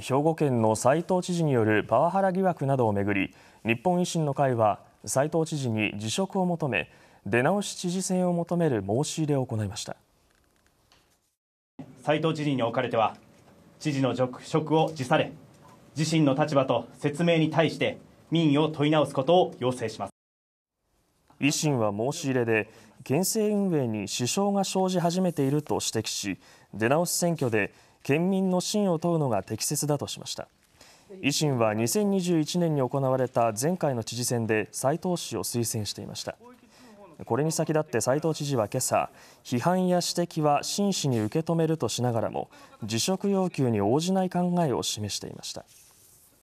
兵庫県の斎藤知事によるパワハラ疑惑などをめぐり日本維新の会は斎藤知事に辞職を求め出直し知事選を求める申し入れを行いました斎藤知事におかれては知事の職職を辞され自身の立場と説明に対して民意を問い直すことを要請します維新は申し入れで県政運営に支障が生じ始めていると指摘し出直し選挙で県民の信を問うのが適切だとしました維新は2021年に行われた前回の知事選で斉藤氏を推薦していましたこれに先立って斉藤知事は今朝批判や指摘は真摯に受け止めるとしながらも辞職要求に応じない考えを示していました。